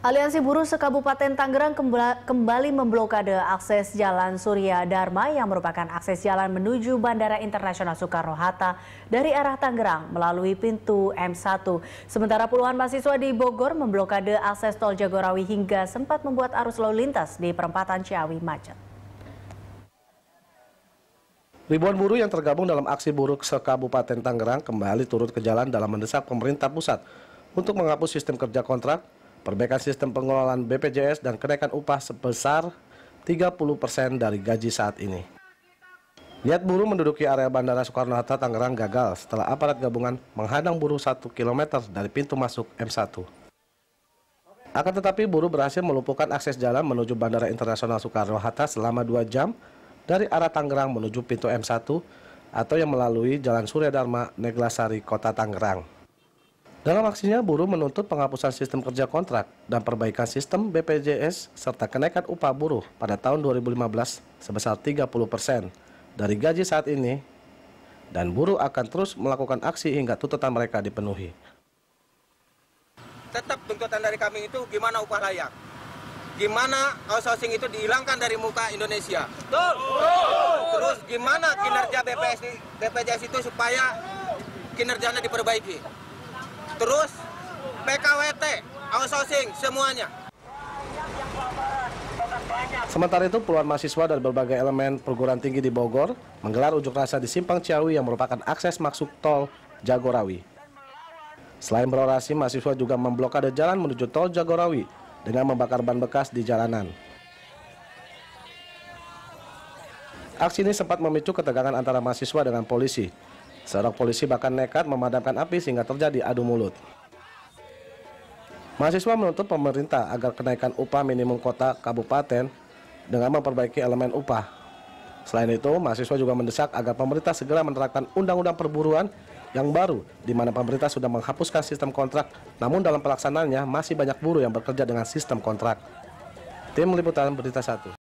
Aliansi Buruh Sekabupaten Tangerang kembali memblokade akses Jalan Surya Dharma yang merupakan akses jalan menuju Bandara Internasional Soekarno-Hatta dari arah Tangerang melalui pintu M1. Sementara puluhan mahasiswa di Bogor memblokade akses tol Jagorawi hingga sempat membuat arus lalu lintas di perempatan Ciawi macet. Ribuan buruh yang tergabung dalam aksi buruh sekabupaten Tangerang kembali turut ke jalan dalam mendesak pemerintah pusat untuk menghapus sistem kerja kontrak Perbaikan sistem pengelolaan BPJS dan kenaikan upah sebesar 30% dari gaji saat ini. Niat buruh menduduki area Bandara Soekarno-Hatta Tangerang gagal setelah aparat gabungan menghadang buruh 1 km dari pintu masuk M1. Akan tetapi buruh berhasil melumpuhkan akses jalan menuju Bandara Internasional Soekarno-Hatta selama 2 jam dari arah Tangerang menuju pintu M1 atau yang melalui Jalan Surya Dharma, Neglasari, Kota Tangerang. Dalam aksinya, buruh menuntut penghapusan sistem kerja kontrak dan perbaikan sistem BPJS serta kenaikan upah buruh pada tahun 2015 sebesar 30 persen dari gaji saat ini dan buruh akan terus melakukan aksi hingga tuntutan mereka dipenuhi. Tetap tuntutan dari kami itu gimana upah layak, gimana outsourcing itu dihilangkan dari muka Indonesia. Terus gimana kinerja BPS, BPJS itu supaya kinerjanya diperbaiki terus PKWT, outsourcing, semuanya. Sementara itu, puluhan mahasiswa dari berbagai elemen perguruan tinggi di Bogor menggelar unjuk rasa di Simpang Ciawi yang merupakan akses masuk tol Jagorawi. Selain berorasi, mahasiswa juga memblokade jalan menuju tol Jagorawi dengan membakar ban bekas di jalanan. Aksi ini sempat memicu ketegangan antara mahasiswa dengan polisi. Seorang polisi bahkan nekat memadamkan api sehingga terjadi adu mulut. Mahasiswa menuntut pemerintah agar kenaikan upah minimum kota kabupaten dengan memperbaiki elemen upah. Selain itu, mahasiswa juga mendesak agar pemerintah segera menerapkan undang-undang perburuan yang baru, di mana pemerintah sudah menghapuskan sistem kontrak, namun dalam pelaksanaannya masih banyak buruh yang bekerja dengan sistem kontrak. Tim Liputan Berita 1